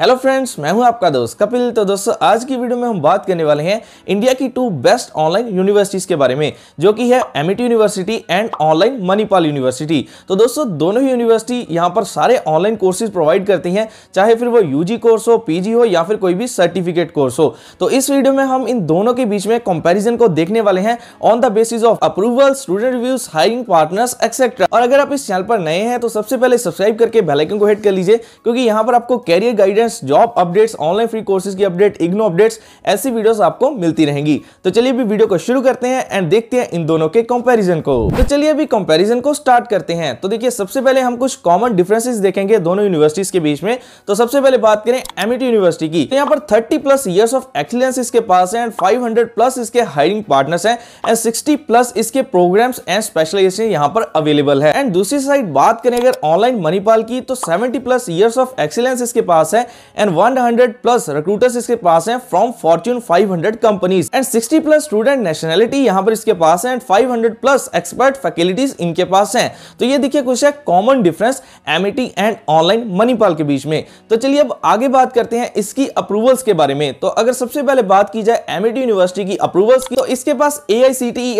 hello friends मैं हूं आपका दोस्त कपिल तो दोस्तों आज की वीडियो में हम बात करने वाले हैं इंडिया की टू बेस्ट ऑनलाइन यूनिवर्सिटीज़ के बारे में जो कि है एम university and online Manipal university तो दोस्तों दोनों ही यूनिवर्सिटी यहां पर सारे ऑनलाइन कोर्सेज प्रोवाइड करती हैं चाहे फिर वो यू कोर्स हो पी हो या फिर कोई भी सर्टिफिकेट कोर्स हो तो इस वीडियो में हम इन दोनों के बीच में कंपेरिजन को देखने वाले हैं on the basis of approval student reviews hiring partners etcetera और अगर आप इस चैनल पर नए हैं तो सबसे पहले सब्सक्राइब करके बेलाइकन को हिट कर लीजिए क्योंकि यहाँ पर आपको career guidance guidance job updates online free courses की अपडेट इग्नो अपडेट्स ऐसी वीडियोस आपको मिलती रहेंगी तो चलिए अभी वीडियो को शुरू करते हैं एंड देखते हैं इन दोनों के कंपैरिजन को तो चलिए अभी कंपैरिजन को स्टार्ट करते हैं तो देखिए सबसे पहले हम कुछ कॉमन डिफरेंसेज देखेंगे दोनों यूनिवर्सिटीज के बीच में तो सबसे पहले बात करें एम यूनिवर्सिटी की तो यहाँ पर thirty plus years of excellence इसके पास है एंड फाइव प्लस इसके हायरिंग पार्टनर्स है एंड सिक्सटी प्लस इसके प्रोग्राम एंड स्पेशलाइजेशन यहाँ पर अवेलेबल है एंड दूसरी साइड बात करें अगर ऑनलाइन मणिपाल की तो seventy plus years of excellence इसके पास है एंड 100 प्लस रिक्रूटर्स इसके पास हैं from fortune 500 companies and 60 plus student nationality यहाँ पर इसके पास है एंड 500 प्लस एक्सपर्ट फैकल्टीज इनके पास हैं तो ये देखिए कुछ है common difference Amity and online Manipal के बीच में तो चलिए अब आगे बात करते हैं इसकी अप्रूवल्स के बारे में तो अगर सबसे पहले बात की जाए एमिटी यूनिवर्सिटी की अप्रूवल्स की तो इसके पास A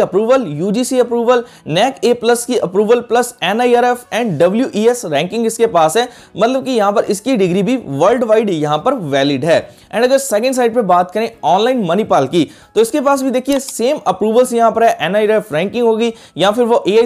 approval UGC approval NAAC A plus की approval plus N and W ranking इसके पास है मतलब कि यहाँ पर इसकी डिग्री भी वर्ल्ड वाइड यहाँ पर वैलिड है एंड अगर सेकेंड साइड पर बात करें ऑनलाइन मनीपाल की तो इसके पास भी देखिए सेम अप्रूवल्स यहाँ पर है एन रैंकिंग होगी या फिर वो A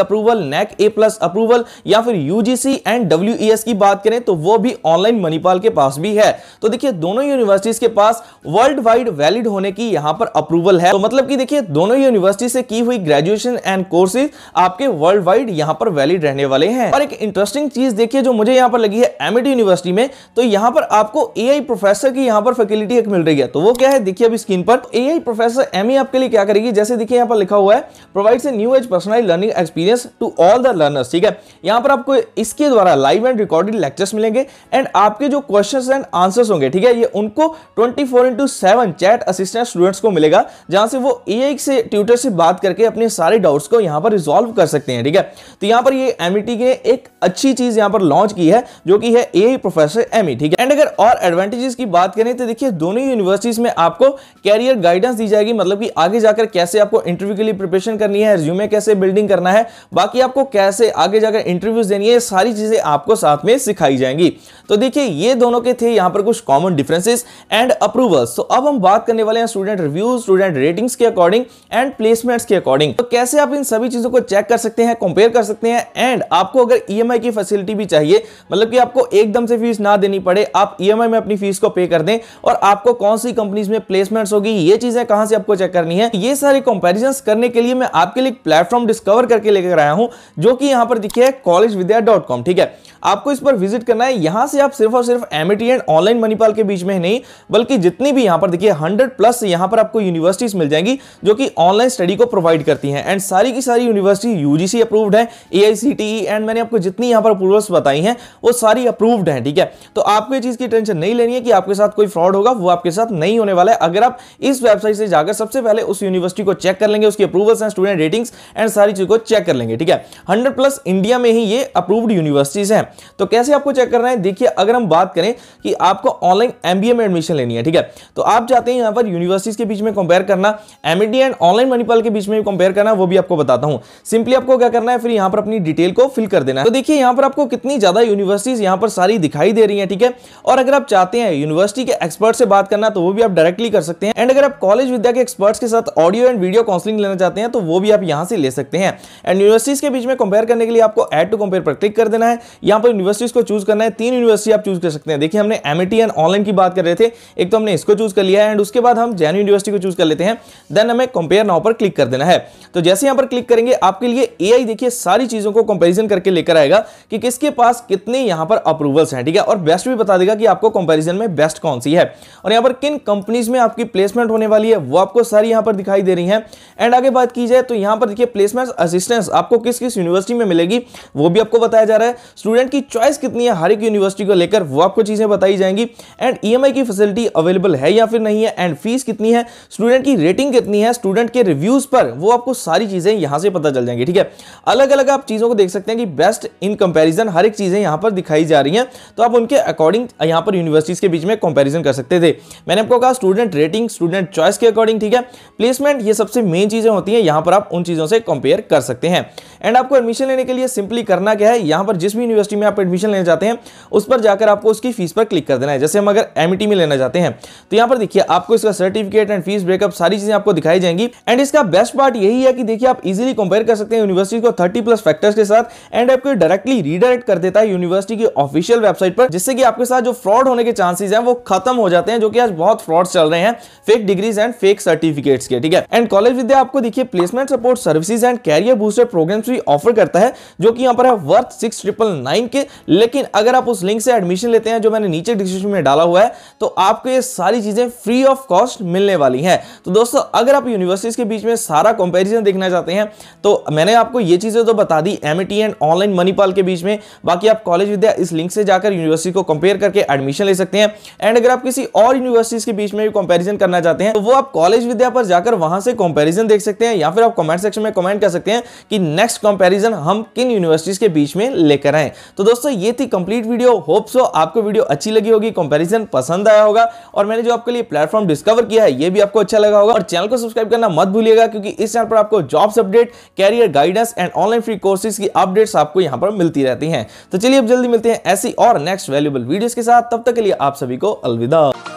approval NAAC A plus approval या फिर UGC C and W e की बात करें तो वो भी ऑनलाइन मणिपाल के पास भी है तो देखिए दोनों यूनिवर्सिटीज के पास वर्ल्ड वाइड वैलिड होने की यहां पर अप्रूवल है तो मतलब कि देखिए दोनों यूनिवर्सिटी से की हुई ग्रेजुएशन एंड कोर्सेज आपके वर्ल्ड वाइड यहां पर वैलिड रहने वाले हैं और एक इंटरेस्टिंग चीज देखिए जो मुझे यहां पर लगी है एम यूनिवर्सिटी e में तो यहां पर आपको ए प्रोफेसर की यहां पर फैकल्टी एक मिल रही है तो वो क्या है देखिए अभी स्क्रीन पर ए प्रोफेसर एम आपके लिए क्या करेगी जैसे देखिए यहां पर लिखा हुआ है provides a new age personal learning experience to all the learners ठीक है यहां पर आपको इस इसके द्वारा लाइव एंड रिकॉर्डेड लेक्चर्स मिलेंगे एंड आपके जो क्वेश्चन एंड आंसर्स होंगे ठीक है ये उनको twenty four into seven chat assistant students को मिलेगा जहां से वो ए से ट्यूटर से बात करके अपने सारे डाउट्स को यहाँ पर रिजॉल्व कर सकते हैं ठीक है तो यहाँ पर ये एम ने e एक अच्छी चीज यहाँ पर लॉन्च की है जो कि है ए प्रोफेसर एम ठीक है एंड अगर और एडवांटेजेस की बात करें तो देखिए दोनों यूनिवर्सिटीज में आपको कैरियर गाइडेंस दी जाएगी मतलब कि आगे जाकर कैसे आपको इंटरव्यू के लिए प्रिपरेशन करनी है रिज्यूमे कैसे बिल्डिंग करना है बाकी आपको कैसे आगे जाकर इंटरव्यूज देनी है सारी सारी चीज़ें आपको साथ में सिखाई जाएंगी तो देखिए ये दोनों के थे यहां पर कुछ कॉमन डिफरेंसेस एंड अप्रूवल्स तो अब हम बात करने वाले हैं स्टूडेंट रिव्यूज स्टूडेंट रेटिंग्स के अकॉर्डिंग एंड प्लेसमेंट्स के अकॉर्डिंग तो कैसे आप इन सभी चीज़ों को चेक कर सकते हैं कंपेयर कर सकते हैं एंड आपको अगर ई e की फैसिलिटी भी चाहिए मतलब कि आपको एकदम से फीस ना देनी पड़े आप ई e में अपनी फीस को पे कर दें और आपको कौन सी कंपनीज में प्लेसमेंट्स होगी ये चीज़ें कहां से आपको चेक करनी है ये सारे कंपेरिजन करने के लिए मैं आपके लिए प्लेटफॉर्म डिस्कवर करके लेकर आया हूं जो कि यहां पर दिखे है कॉलेज विद्या कॉम ठीक है आपको इस पर विजिट करना है यहां से आप सिर्फ और सिर्फ एमिटी एंड ऑनलाइन मणिपाल के बीच में नहीं बल्कि जितनी भी यहां पर देखिए हंड्रेड प्लस यहां पर आपको यूनिवर्सिटीज मिल जाएंगी जो कि ऑनलाइन स्टडी को प्रोवाइड करती हैं एंड सारी की सारी यूनिवर्सिटी यूजीसी अप्रूव्ड है ए एंड मैंने आपको जितनी यहां पर अप्रूवल्स बताई है वो सारी अप्रूव्ड है ठीक है तो आपको ये चीज़ की टेंशन नहीं लेनी है कि आपके साथ कोई फ्रॉड होगा वो आपके साथ नहीं होने वाला है अगर आप इस वेबसाइट से जाकर सबसे पहले उस यूनिवर्सिटी को चेक कर लेंगे उसकी approvals and student ratings and सारी चीज़ को चेक कर लेंगे ठीक है हंड्रेड प्लस इंडिया में ही ये अप्रूव्ड यूनिवर्सिटीज़ हैं तो कैसे आपको चेक करना है देखिए अगर हम बात करें कि आपको ऑनलाइन एम में एडमिशन लेनी है ठीक है तो आप चाहते हैं यहाँ पर यूनिवर्सिटीज़ के बीच में कंपेयर करना एम एंड ऑनलाइन मणिपाल के बीच में कंपेयर करना वो भी आपको बताता हूँ सिंपली आपको क्या करना है फिर यहाँ पर अपनी डिटेल को फिल कर देना है तो देखिए यहाँ पर आपको कितनी ज़्यादा यूनिवर्सिटीज़ यहाँ पर सारी दिखाई दे रही है ठीक है और अगर आप चाहते हैं यूनिवर्सिटी के एक्सपर्ट से बात करना तो वो भी आप डायरेक्टली कर सकते हैं एंड अगर आप कॉलेज विद्या के एक्सपर्ट्स के साथ ऑडियो एंड वीडियो काउंसलिंग लेना चाहते हैं तो वो भी आप यहाँ से ले सकते हैं एंड यूनिवर्सिटीज़ के बीच में कंपेयर करने के लिए आपको एड टू कंपेयर पर क्लिक कर देना देना है यहाँ पर यूनिवर्सिटीज़ को चूज़ करना है तीन यूनिवर्सिटी आप चूज़ कर सकते हैं देखिए हमने एमिटी एंड ऑनलाइन की बात कर रहे थे एक तो हमने इसको चूज़ कर लिया है एंड उसके बाद हम जैन यूनिवर्सिटी को चूज़ कर लेते हैं देन हमें कंपेयर नाउ पर क्लिक कर देना है तो जैसे यहाँ पर क्लिक करेंगे आपके लिए ए देखिए सारी चीज़ों को कंपेरिजन करके लेकर आएगा कि किसके पास कितने यहाँ पर अप्रूवल्स हैं ठीक है और बेस्ट भी बता देगा कि आपको कंपेरिजन में बेस्ट कौन सी है और यहाँ पर किन कंपनीज में आपकी प्लेसमेंट होने वाली है वो आपको सारी यहाँ पर दिखाई दे रही है एंड आगे बात की जाए तो यहाँ पर देखिए प्लेसमेंट असिस्टेंस आपको किस किस यूनिवर्सिटी में मिलेगी वो भी आपको बताया जा जा रहा है स्टूडेंट की चॉइस कितनी है हर एक यूनिवर्सिटी को लेकर वो आपको चीज़ें बताई जाएंगी एंड ई e की फैसिलिटी अवेलेबल है या फिर नहीं है एंड फीस कितनी है स्टूडेंट की रेटिंग कितनी है स्टूडेंट के रिव्यूज़ पर वो आपको सारी चीज़ें यहां से पता चल जाएंगी ठीक है अलग अलग आप चीज़ों को देख सकते हैं कि बेस्ट इन कंपेरिजन हर एक चीज़ें यहां पर दिखाई जा रही है तो आप उनके अकॉर्डिंग यहां पर यूनिवर्सिटीज़ के बीच में कंपेरिजन कर सकते थे मैंने आपको कहा स्टूडेंट रेटिंग स्टूडेंट चॉइस के अकॉर्डिंग ठीक है प्लेसमेंट ये सबसे मेन चीज़ें होती है यहां पर आप उन चीज़ों से कंपेयर कर सकते हैं एंड आपको एडमिशन लेने के लिए सिंपली करना क्या है यहाँ पर जिस भी यूनिवर्सिटी में आप एडमिशन लेना चाहते हैं उस पर जाकर आपको उसकी फीस पर क्लिक कर देना है जैसे हम अगर एम e में लेना चाहते हैं तो यहाँ पर देखिए आपको इसका सर्टिफिकेट एंड फीस ब्रेकअप सारी चीज़ें आपको दिखाई जाएंगी एंड इसका बेस्ट पार्ट यही है कि देखिए आप इजिली कंपेयर कर सकते हैं यूनिवर्सिटी को थर्टी प्लस फैक्टर्स के साथ एंड आपको डायरेक्टली रीडायरेक्ट कर देता है यूनिवर्सिटी की ऑफिशियल वेबसाइट पर जिससे कि आपके साथ जो फ्रॉड होने के चांसेस हैं वो खत्म हो जाते हैं जो कि आज बहुत फ्रॉड चल रहे हैं fake degrees and fake certificates के ठीक है एंड कॉलेज विद्या आपको देखिए placement support services and career booster programmes भी ऑफर करता है जो कि यहां पर है वर्थ सिक्स ट्रिपल नाइन के लेकिन अगर आप उस लिंक से एडमिशन लेते हैं जो मैंने नीचे डिस्क्रिप्शन में डाला हुआ है तो आपको ये सारी चीज़ें फ्री ऑफ कॉस्ट मिलने वाली हैं तो दोस्तों अगर आप यूनिवर्सिटीज़ के बीच में सारा कंपेरिजन देखना चाहते हैं तो मैंने आपको ये चीज़ें तो बता दी एम एंड ऑनलाइन मनीपाल के बीच में बाकी आप कॉलेज विद्या इस लिंक से जाकर यूनिवर्सिटी को कंपेयर करके एडमिशन ले सकते हैं एंड अगर आप किसी और यूनिवर्सिटीज़ के बीच में भी कंपेरिजन करना चाहते हैं तो वो आप कॉलेज विद्या पर जाकर वहां से कंपेरिजन देख सकते हैं या फिर आप कमेंट सेक्शन में कमेंट कर सकते हैं कि नेक्स्ट कंपेरिजन हम किन यूनिवर्सिटीज़ के बीच में लेकर आए तो दोस्तों ये थी कंप्लीट वीडियो होप सो आपको वीडियो अच्छी लगी होगी कंपैरिजन पसंद आया होगा और मैंने जो आपके लिए प्लेटफॉर्म डिस्कवर किया है ये भी आपको अच्छा लगा होगा और चैनल को सब्सक्राइब करना मत भूलिएगा क्योंकि इस चैनल पर आपको jobs update career guidance and online free courses की अपडेट्स आपको यहाँ पर मिलती रहती है तो चलिए अब जल्दी मिलते हैं ऐसी और नेक्स्ट वैल्यूबल वीडियो के साथ तब तक के लिए आप सभी को अलविदा